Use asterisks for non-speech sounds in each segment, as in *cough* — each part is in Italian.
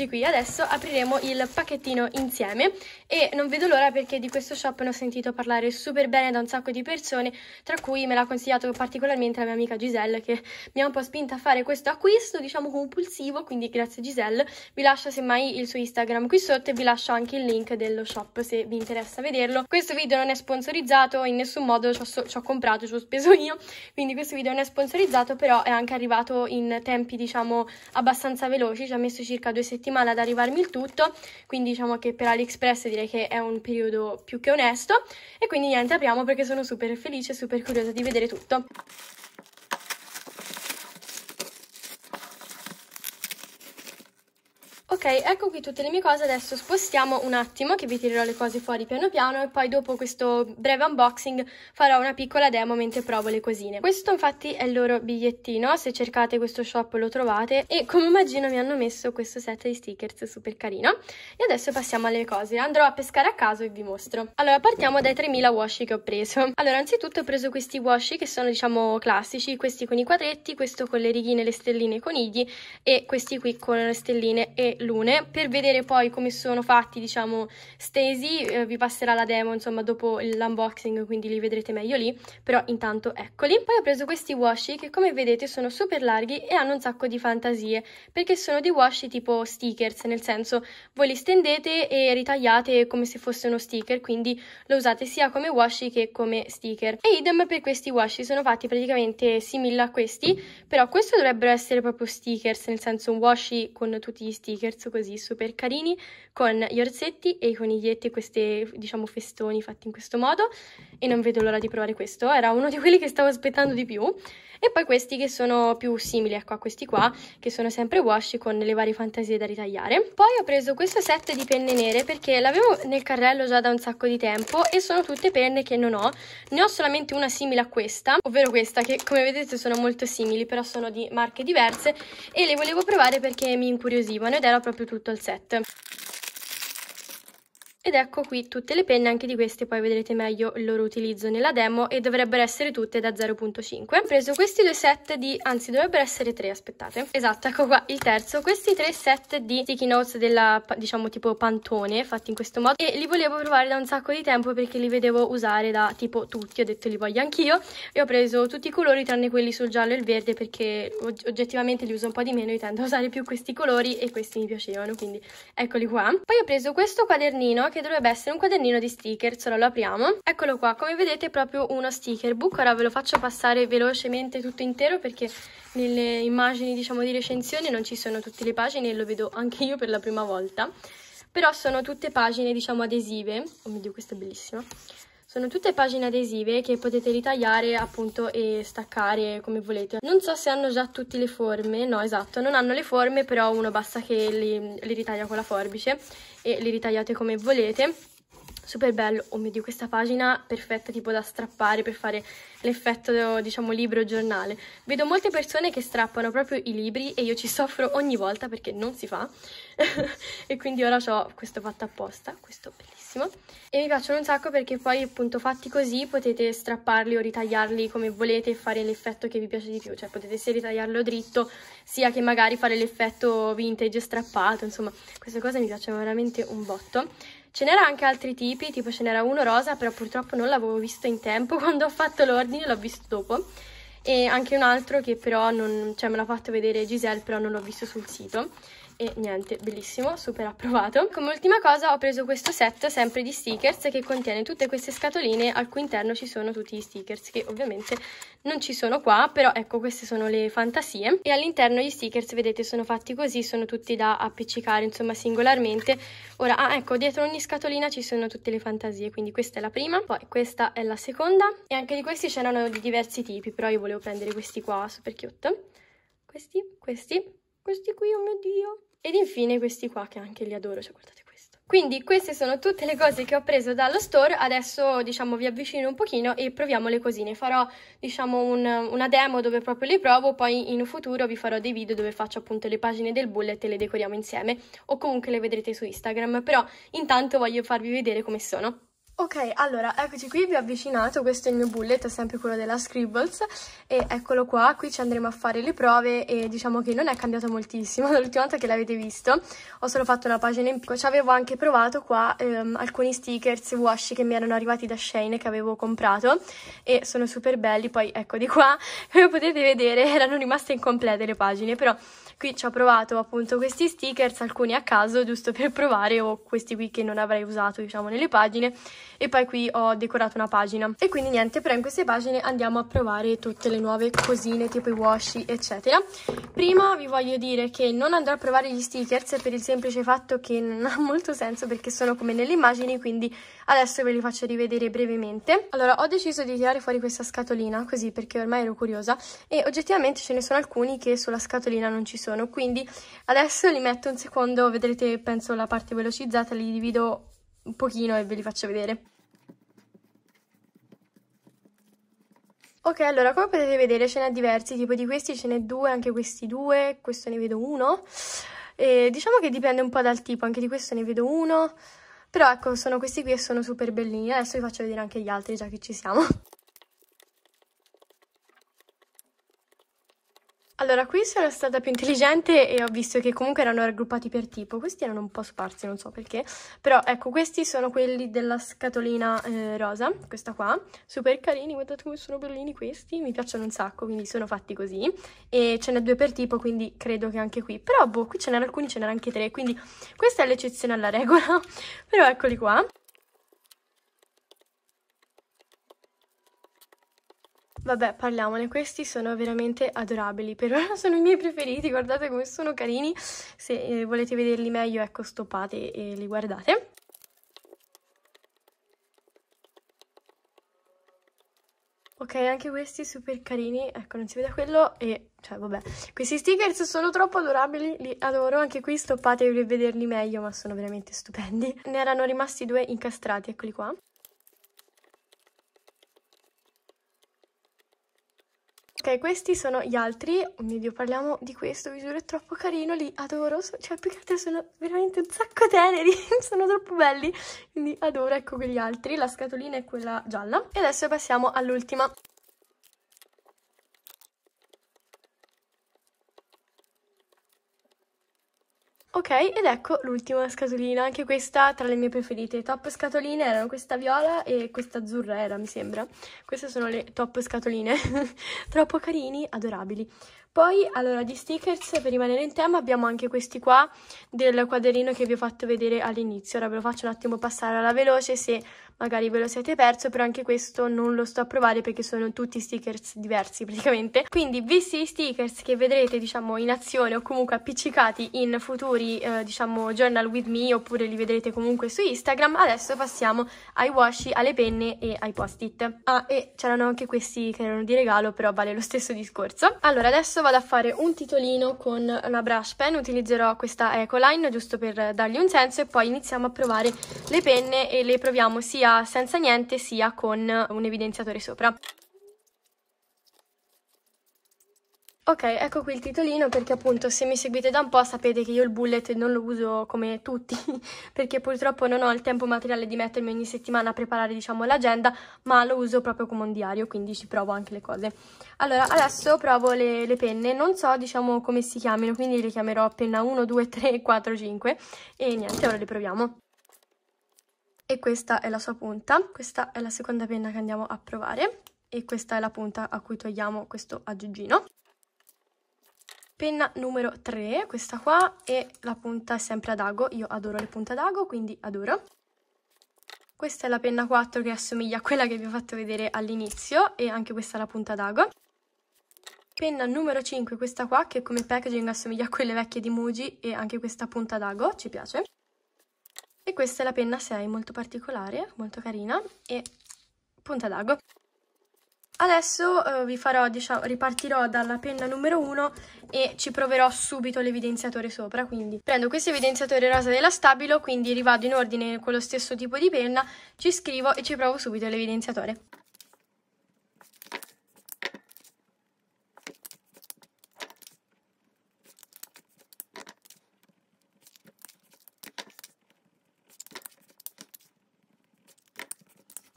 eccoci qui, adesso apriremo il pacchettino insieme e non vedo l'ora perché di questo shop ne ho sentito parlare super bene da un sacco di persone, tra cui me l'ha consigliato particolarmente la mia amica Giselle che mi ha un po' spinta a fare questo acquisto, diciamo compulsivo, quindi grazie Giselle. Vi lascio semmai il suo Instagram qui sotto e vi lascio anche il link dello shop se vi interessa vederlo. Questo video non è sponsorizzato in nessun modo, ci ho, so ho, comprato, ci ho speso io, quindi questo video non è sponsorizzato, però è anche arrivato in tempi diciamo abbastanza veloci, ci ha messo circa due settimane ad arrivarmi il tutto, quindi diciamo che per AliExpress direi che è un periodo più che onesto e quindi niente apriamo perché sono super felice e super curiosa di vedere tutto. Ok, ecco qui tutte le mie cose, adesso spostiamo un attimo che vi tirerò le cose fuori piano piano e poi dopo questo breve unboxing farò una piccola demo mentre provo le cosine. Questo infatti è il loro bigliettino, se cercate questo shop lo trovate e come immagino mi hanno messo questo set di stickers super carino. E adesso passiamo alle cose, andrò a pescare a caso e vi mostro. Allora partiamo dai 3000 washi che ho preso. Allora anzitutto ho preso questi washi che sono diciamo classici, questi con i quadretti, questo con le righine, le stelline e i conigli e questi qui con le stelline e pallone per vedere poi come sono fatti diciamo stesi eh, vi passerà la demo insomma dopo l'unboxing quindi li vedrete meglio lì però intanto eccoli poi ho preso questi washi che come vedete sono super larghi e hanno un sacco di fantasie perché sono di washi tipo stickers nel senso voi li stendete e ritagliate come se fosse uno sticker quindi lo usate sia come washi che come sticker e idem per questi washi sono fatti praticamente simili a questi però questo dovrebbero essere proprio stickers nel senso un washi con tutti gli stickers scherzo così super carini con gli orsetti e i coniglietti e questi diciamo festoni fatti in questo modo e non vedo l'ora di provare questo, era uno di quelli che stavo aspettando di più e poi questi che sono più simili ecco, a questi qua che sono sempre washi con le varie fantasie da ritagliare poi ho preso questo set di penne nere perché l'avevo nel carrello già da un sacco di tempo e sono tutte penne che non ho ne ho solamente una simile a questa ovvero questa che come vedete sono molto simili però sono di marche diverse e le volevo provare perché mi incuriosivano ed era proprio tutto il set ed ecco qui tutte le penne, anche di queste poi vedrete meglio il loro utilizzo nella demo e dovrebbero essere tutte da 0.5. Ho preso questi due set di, anzi dovrebbero essere tre, aspettate. Esatto, ecco qua il terzo. Questi tre set di sticky notes della, diciamo tipo pantone, fatti in questo modo. E li volevo provare da un sacco di tempo perché li vedevo usare da tipo tutti, ho detto li voglio anch'io. E ho preso tutti i colori tranne quelli sul giallo e il verde perché oggettivamente li uso un po' di meno, io tendo a usare più questi colori e questi mi piacevano, quindi eccoli qua. Poi ho preso questo quadernino che che dovrebbe essere un quadernino di sticker, se lo apriamo. Eccolo qua, come vedete è proprio uno sticker book, ora ve lo faccio passare velocemente tutto intero perché nelle immagini diciamo di recensione non ci sono tutte le pagine e lo vedo anche io per la prima volta. Però sono tutte pagine diciamo adesive, oh mio dio questa è bellissima, sono tutte pagine adesive che potete ritagliare appunto e staccare come volete. Non so se hanno già tutte le forme, no esatto, non hanno le forme però uno basta che li, li ritaglia con la forbice e li ritagliate come volete super bello, oh mio dio questa pagina perfetta tipo da strappare per fare l'effetto diciamo libro giornale vedo molte persone che strappano proprio i libri e io ci soffro ogni volta perché non si fa *laughs* e quindi ora ho questo fatto apposta questo bellissimo tantissimo e mi piacciono un sacco perché poi appunto fatti così potete strapparli o ritagliarli come volete e fare l'effetto che vi piace di più, cioè potete sia ritagliarlo dritto sia che magari fare l'effetto vintage strappato, insomma queste cose mi piacciono veramente un botto. Ce n'era anche altri tipi, tipo ce n'era uno rosa, però purtroppo non l'avevo visto in tempo, *laughs* quando ho fatto l'ordine l'ho visto dopo e anche un altro che però non, cioè me l'ha fatto vedere Giselle però non l'ho visto sul sito e niente, bellissimo, super approvato. Come ultima cosa ho preso questo set sempre di stickers che contiene tutte queste scatoline al cui interno ci sono tutti gli stickers che ovviamente non ci sono qua, però ecco queste sono le fantasie e all'interno gli stickers vedete sono fatti così, sono tutti da appiccicare insomma singolarmente. Ora, ah, ecco, dietro ogni scatolina ci sono tutte le fantasie, quindi questa è la prima, poi questa è la seconda e anche di questi c'erano di diversi tipi, però io volevo prendere questi qua, super cute. Questi, questi, questi qui, oh mio Dio. Ed infine questi qua che anche li adoro, cioè guardate questo. Quindi queste sono tutte le cose che ho preso dallo store, adesso diciamo vi avvicino un pochino e proviamo le cosine. Farò diciamo un, una demo dove proprio le provo, poi in futuro vi farò dei video dove faccio appunto le pagine del bullet e le decoriamo insieme o comunque le vedrete su Instagram, però intanto voglio farvi vedere come sono. Ok, allora, eccoci qui, vi ho avvicinato, questo è il mio bullet, è sempre quello della Scribbles e eccolo qua, qui ci andremo a fare le prove e diciamo che non è cambiato moltissimo dall'ultima *laughs* volta che l'avete visto, ho solo fatto una pagina in più, ci avevo anche provato qua ehm, alcuni stickers washi che mi erano arrivati da Shane che avevo comprato e sono super belli, poi ecco di qua, *laughs* come potete vedere erano rimaste incomplete le pagine, però Qui ci ho provato appunto questi stickers, alcuni a caso, giusto per provare, o questi qui che non avrei usato diciamo nelle pagine, e poi qui ho decorato una pagina. E quindi niente, però in queste pagine andiamo a provare tutte le nuove cosine, tipo i washi, eccetera. Prima vi voglio dire che non andrò a provare gli stickers per il semplice fatto che non ha molto senso perché sono come nelle immagini, quindi adesso ve li faccio rivedere brevemente. Allora, ho deciso di tirare fuori questa scatolina, così perché ormai ero curiosa, e oggettivamente ce ne sono alcuni che sulla scatolina non ci sono sono, quindi adesso li metto un secondo, vedrete penso la parte velocizzata, li divido un pochino e ve li faccio vedere. Ok, allora come potete vedere ce n'è diversi, tipo di questi ce n'è due, anche questi due, questo ne vedo uno. E diciamo che dipende un po' dal tipo, anche di questo ne vedo uno. Però ecco, sono questi qui e sono super bellini. Adesso vi faccio vedere anche gli altri, già che ci siamo. Allora, qui sono stata più intelligente e ho visto che comunque erano raggruppati per tipo. Questi erano un po' sparsi, non so perché. Però, ecco, questi sono quelli della scatolina eh, rosa, questa qua. Super carini, guardate come sono bellini questi. Mi piacciono un sacco, quindi sono fatti così. E ce n'è due per tipo, quindi credo che anche qui. Però, boh, qui ce n'erano alcuni, ce n'erano anche tre. Quindi questa è l'eccezione alla regola. *laughs* però eccoli qua. Vabbè, parliamone, questi sono veramente adorabili, per ora sono i miei preferiti, guardate come sono carini, se eh, volete vederli meglio, ecco, stoppate e li guardate. Ok, anche questi super carini, ecco non si vede quello e, cioè vabbè, questi stickers sono troppo adorabili, li adoro, anche qui stoppate per vederli meglio ma sono veramente stupendi. Ne erano rimasti due incastrati, eccoli qua. questi sono gli altri. Un oh video parliamo di questo. Visuale è troppo carino, li adoro. Cioè, più che altro sono veramente un sacco teneri. *laughs* sono troppo belli. Quindi adoro, ecco, quegli altri. La scatolina è quella gialla. E adesso passiamo all'ultima. Ok, ed ecco l'ultima scatolina, anche questa tra le mie preferite. Top scatoline erano questa viola e questa azzurra era, mi sembra. Queste sono le top scatoline, *laughs* troppo carini, adorabili. Poi, allora, di stickers, per rimanere in tema, abbiamo anche questi qua del quaderino che vi ho fatto vedere all'inizio. Ora ve lo faccio un attimo passare alla veloce se magari ve lo siete perso, però anche questo non lo sto a provare perché sono tutti stickers diversi *laughs* praticamente. Quindi, visti gli stickers che vedrete, diciamo, in azione o comunque appiccicati in futuri, eh, diciamo, journal with me oppure li vedrete comunque su Instagram, adesso passiamo ai washi, alle penne e ai post-it. Ah, e c'erano anche questi che erano di regalo, però vale lo stesso discorso. Allora, adesso adesso vado a fare un titolino con una brush pen, utilizzerò questa Ecoline giusto per dargli un senso e poi iniziamo a provare le penne e le proviamo sia senza niente sia con un evidenziatore sopra. Ok, ecco qui il titolino perché appunto se mi seguite da un po' sapete che io il bullet non lo uso come tutti *laughs* perché purtroppo non ho il tempo materiale di mettermi ogni settimana a preparare diciamo l'agenda ma lo uso proprio come un diario quindi ci provo anche le cose. Allora adesso provo le, le penne, non so diciamo come si chiamino quindi le chiamerò penna 1, 2, 3, 4, 5 e niente ora le proviamo. E questa è la sua punta, questa è la seconda penna che andiamo a provare e questa è la punta a cui togliamo questo aggeggino. Penna numero 3, questa qua, e la punta è sempre ad ago. Io adoro le punte ad ago, quindi adoro. Questa è la penna 4 che assomiglia a quella che vi ho fatto vedere all'inizio e anche questa è la punta ad ago. Penna numero 5, questa qua, che come packaging assomiglia a quelle vecchie di Muji e anche questa punta ad ago, ci piace. E questa è la penna 6, molto particolare, molto carina e punta ad ago. Adesso eh, vi farò, diciamo, ripartirò dalla penna numero 1 e ci proverò subito l'evidenziatore sopra, quindi prendo questo evidenziatore rosa della Stabilo, quindi rivado in ordine con lo stesso tipo di penna, ci scrivo e ci provo subito l'evidenziatore.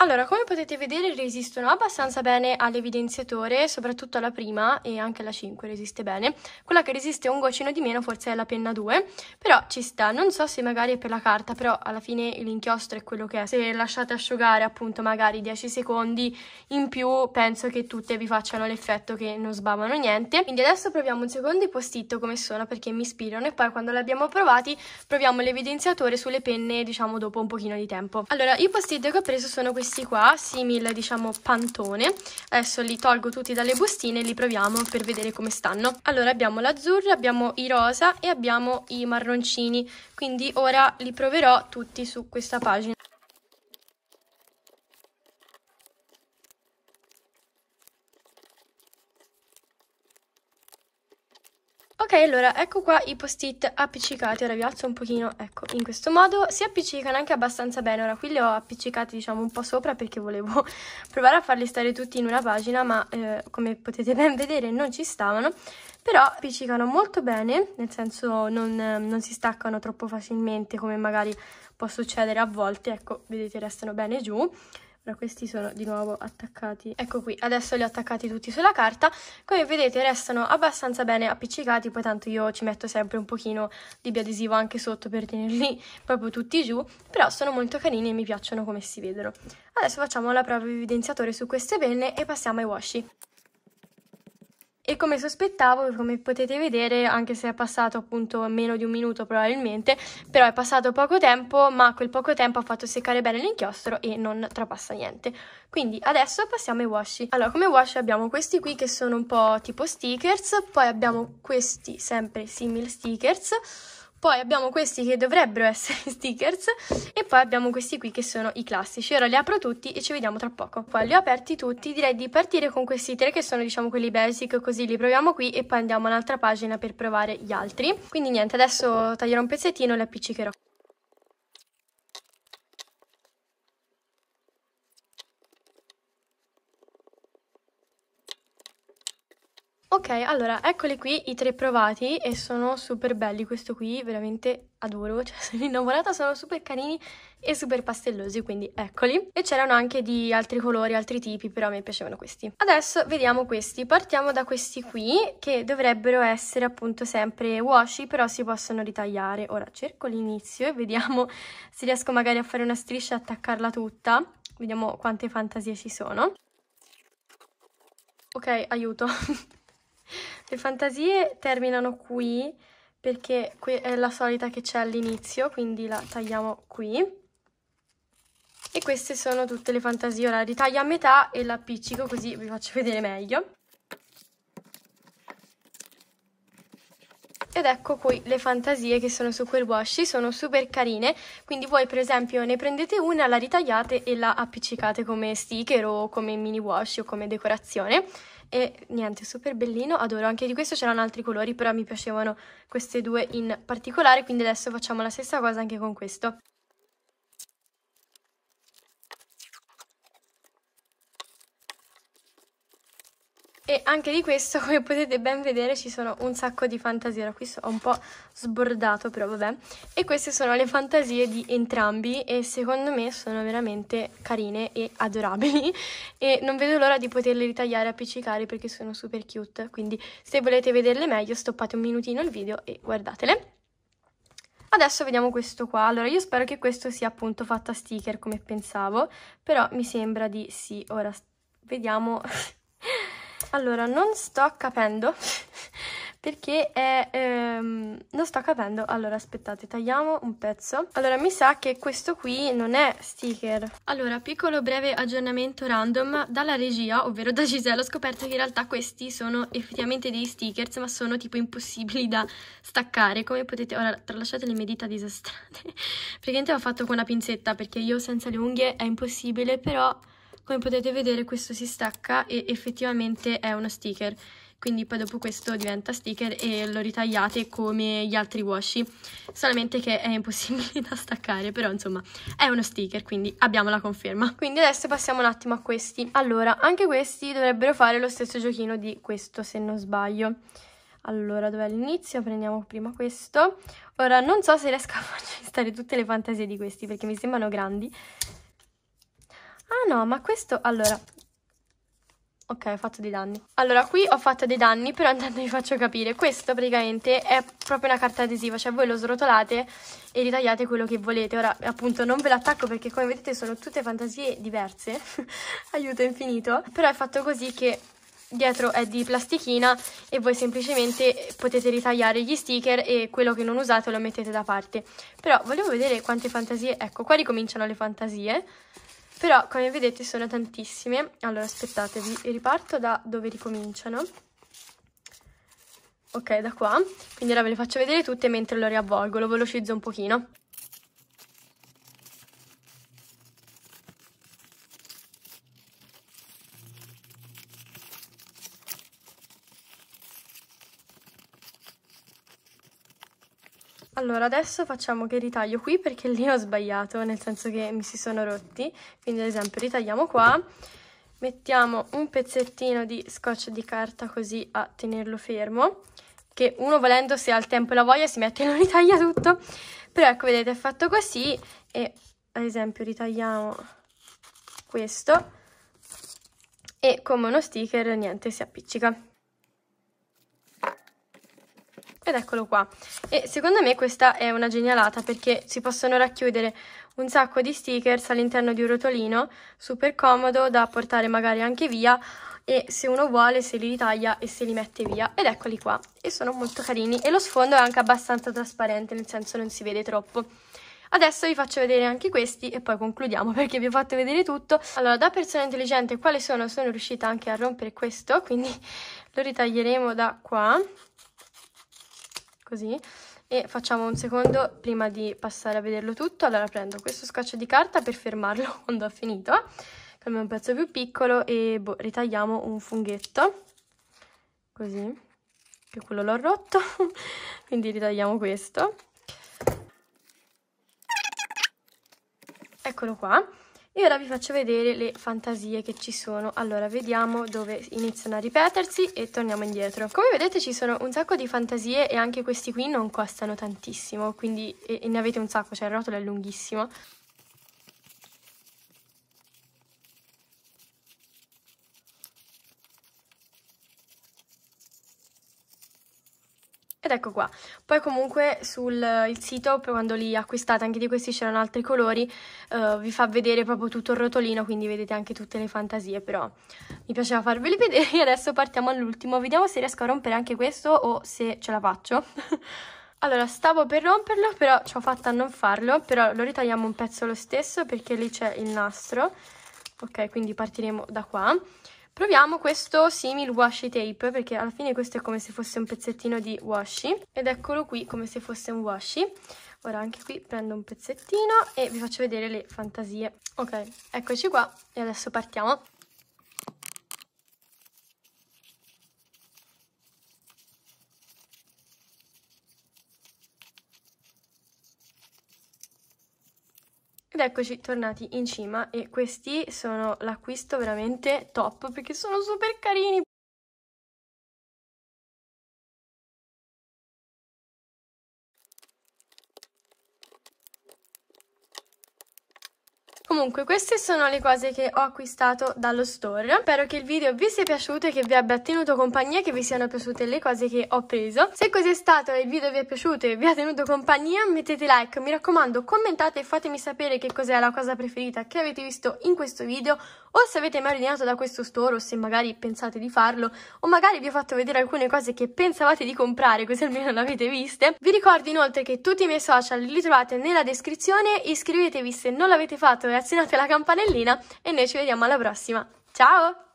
Allora, come potete vedere resistono abbastanza bene all'evidenziatore, soprattutto alla prima e anche alla 5 resiste bene. Quella che resiste un goccino di meno forse è la penna 2, però ci sta. Non so se magari è per la carta, però alla fine l'inchiostro è quello che è. Se lasciate asciugare appunto magari 10 secondi in più, penso che tutte vi facciano l'effetto che non sbavano niente. Quindi adesso proviamo un secondo i post-it come sono perché mi ispirano e poi quando li abbiamo provati proviamo l'evidenziatore sulle penne diciamo dopo un pochino di tempo. Allora, i post-it che ho preso sono questi questi qua, simil diciamo pantone. Adesso li tolgo tutti dalle bustine e li proviamo per vedere come stanno. Allora abbiamo l'azzurro, abbiamo i rosa e abbiamo i marroncini, quindi ora li proverò tutti su questa pagina. Ok, allora, ecco qua i post-it appiccicati, ora vi alzo un pochino, ecco, in questo modo si appiccicano anche abbastanza bene, ora qui li ho appiccicati diciamo un po' sopra perché volevo *laughs* provare a farli stare tutti in una pagina, ma eh, come potete ben vedere non ci stavano, però appiccicano molto bene, nel senso non, non si staccano troppo facilmente come magari può succedere a volte, ecco, vedete restano bene giù, Ora questi sono di nuovo attaccati. Ecco qui, adesso li ho attaccati tutti sulla carta. Come vedete restano abbastanza bene appiccicati, poi tanto io ci metto sempre un pochino di biadesivo anche sotto per tenerli *laughs* proprio tutti giù, però sono molto carini e mi piacciono come si vedono. Adesso facciamo la prova evidenziatore su queste penne e passiamo ai washi. E come sospettavo, come potete vedere, anche se è passato appunto meno di un minuto probabilmente, però è passato poco tempo, ma quel poco tempo ha fatto seccare bene l'inchiostro e non trapassa niente. Quindi adesso passiamo ai washi. Allora, come washi abbiamo questi qui che sono un po' tipo stickers, poi abbiamo questi sempre simili stickers, poi abbiamo questi che dovrebbero essere stickers e poi abbiamo questi qui che sono i classici. Ora li apro tutti e ci vediamo tra poco. Qua li ho aperti tutti, direi di partire con questi tre che sono diciamo quelli basic così li proviamo qui e poi andiamo all'altra pagina per provare gli altri. Quindi niente, adesso taglierò un pezzettino e li appiccicherò. Ok, allora, eccoli qui i tre provati e sono super belli, questo qui veramente adoro, *laughs* cioè sono innamorata, sono super carini e super pastellosi, quindi eccoli. E c'erano anche di altri colori, altri tipi, però mi piacevano questi. Adesso vediamo questi, partiamo da questi qui, che dovrebbero essere appunto sempre washi, però si possono ritagliare. Ora cerco l'inizio e vediamo *laughs* se riesco magari a fare una striscia e attaccarla tutta. Vediamo quante fantasie ci sono. Ok, aiuto. *laughs* Le fantasie terminano qui, perché qui è la solita che c'è all'inizio, quindi la tagliamo qui. E queste sono tutte le fantasie. Ora ritaglio a metà e la appiccico così vi faccio vedere meglio. Ed ecco qui le fantasie che sono su quel washi, sono super carine, quindi voi per esempio ne prendete una, la ritagliate e la appiccicate come sticker o come mini washi o come decorazione e niente, super bellino, adoro. Anche di questo c'erano altri colori, però mi piacevano queste due in particolare, quindi adesso facciamo la stessa cosa anche con questo. E anche di questo, *laughs* come potete ben vedere, ci sono un sacco di fantasie. Ora, qui so, ho un po' sbordato, però vabbè. E queste sono le fantasie di entrambi e secondo me sono veramente carine e adorabili. *laughs* E non vedo l'ora di poterle ritagliare e appiccicare perché sono super cute. Quindi se volete vederle meglio, stoppate un minutino il video e guardatele. Adesso vediamo questo qua. Allora, io spero che questo sia appunto fatto a sticker, come pensavo. Però mi sembra di sì. Ora, vediamo... *laughs* Allora, non sto capendo *laughs* perché è... Ehm, non sto capendo. Allora, aspettate, tagliamo un pezzo. Allora, mi sa che questo qui non è sticker. Allora, piccolo breve aggiornamento random. Dalla regia, ovvero da Gisella, ho scoperto che in realtà questi sono effettivamente dei stickers, ma sono tipo impossibili da staccare. Come potete... Ora, tralasciate le mie dita disastrate. *laughs* Praticamente l'ho fatto con la pinzetta, perché io senza le unghie è impossibile, però come potete vedere questo si stacca e effettivamente è uno sticker quindi poi dopo questo diventa sticker e lo ritagliate come gli altri washi solamente che è impossibile *laughs* da staccare però insomma è uno sticker quindi abbiamo la conferma quindi adesso passiamo un attimo a questi allora anche questi dovrebbero fare lo stesso giochino di questo se non sbaglio allora dov'è l'inizio? prendiamo prima questo ora non so se riesco a farci stare tutte le fantasie di questi perché mi sembrano grandi Ah no, ma questo... Allora... Ok, ho fatto dei danni. Allora, qui ho fatto dei danni, però intanto vi faccio capire. Questo praticamente è proprio una carta adesiva, cioè voi lo srotolate e ritagliate quello che volete. Ora, appunto, non ve l'attacco perché come vedete sono tutte fantasie diverse. *laughs* Aiuto infinito. Però è fatto così che dietro è di plastichina e voi semplicemente potete ritagliare gli sticker e quello che non usate lo mettete da parte. Però volevo vedere quante fantasie... Ecco, qua ricominciano le fantasie. Però, come vedete, sono tantissime. Allora, aspettatevi, riparto da dove ricominciano. Ok, da qua. Quindi ora ve le faccio vedere tutte mentre lo riavvolgo, lo velocizzo un pochino. Allora, adesso facciamo che ritaglio qui perché lì ho sbagliato, nel senso che mi si sono rotti. Quindi, ad esempio, ritagliamo qua, mettiamo un pezzettino di scotch di carta così a tenerlo fermo, che uno volendo, se ha il tempo e la voglia, si mette e lo ritaglia tutto. Però ecco, vedete, è fatto così e ad esempio ritagliamo questo e come uno sticker niente si appiccica. Ed eccolo qua. E secondo me questa è una genialata perché si possono racchiudere un sacco di stickers all'interno di un rotolino, super comodo da portare magari anche via e se uno vuole se li ritaglia e se li mette via. Ed eccoli qua. E sono molto carini e lo sfondo è anche abbastanza trasparente, nel senso non si vede troppo. Adesso vi faccio vedere anche questi e poi concludiamo *laughs* perché vi ho fatto vedere tutto. Allora, da persona intelligente quale sono? Sono riuscita anche a rompere questo, quindi lo ritaglieremo da qua così, e facciamo un secondo prima di passare a vederlo tutto. Allora prendo questo scotch di carta per fermarlo *laughs* quando ho finito, cambio un pezzo più piccolo e boh, ritagliamo un funghetto, così, che quello l'ho rotto, *laughs* quindi ritagliamo questo. Eccolo qua. E ora vi faccio vedere le fantasie che ci sono. Allora, vediamo dove iniziano a ripetersi e torniamo indietro. Come vedete ci sono un sacco di fantasie e anche questi qui non costano tantissimo, quindi e, e ne avete un sacco, cioè il rotolo è lunghissimo. Ed ecco qua. Poi comunque sul sito, quando li acquistate, anche di questi c'erano altri colori, eh, vi fa vedere proprio tutto il rotolino, quindi vedete anche tutte le fantasie, però mi piaceva farveli *laughs* vedere e adesso partiamo all'ultimo. Vediamo se riesco a rompere anche questo o se ce la faccio. *laughs* allora, stavo per romperlo, però ci ho fatta a non farlo, però lo ritagliamo un pezzo lo stesso perché lì c'è il nastro. Ok, quindi partiremo da qua. Proviamo questo simil washi tape perché alla fine questo è come se fosse un pezzettino di washi ed eccolo qui come se fosse un washi. Ora anche qui prendo un pezzettino e vi faccio vedere le fantasie. Ok, eccoci qua e adesso partiamo. Ed eccoci tornati in cima e questi sono l'acquisto veramente top perché sono super carini, Comunque queste sono le cose che ho acquistato dallo store. Spero che il video vi sia piaciuto e che vi abbia tenuto compagnia, che vi siano piaciute le cose che ho preso. Se così è stato e il video vi è piaciuto e vi ha tenuto compagnia, mettete like, mi raccomando commentate e fatemi sapere che cos'è la cosa preferita che avete visto in questo video o se avete mai ordinato da questo store o se magari pensate di farlo o magari vi ho fatto vedere alcune cose che pensavate di comprare così almeno le avete viste. Vi ricordo inoltre che tutti i miei social li trovate nella descrizione, iscrivetevi se non l'avete fatto e azionate la campanellina e noi ci vediamo alla prossima. Ciao!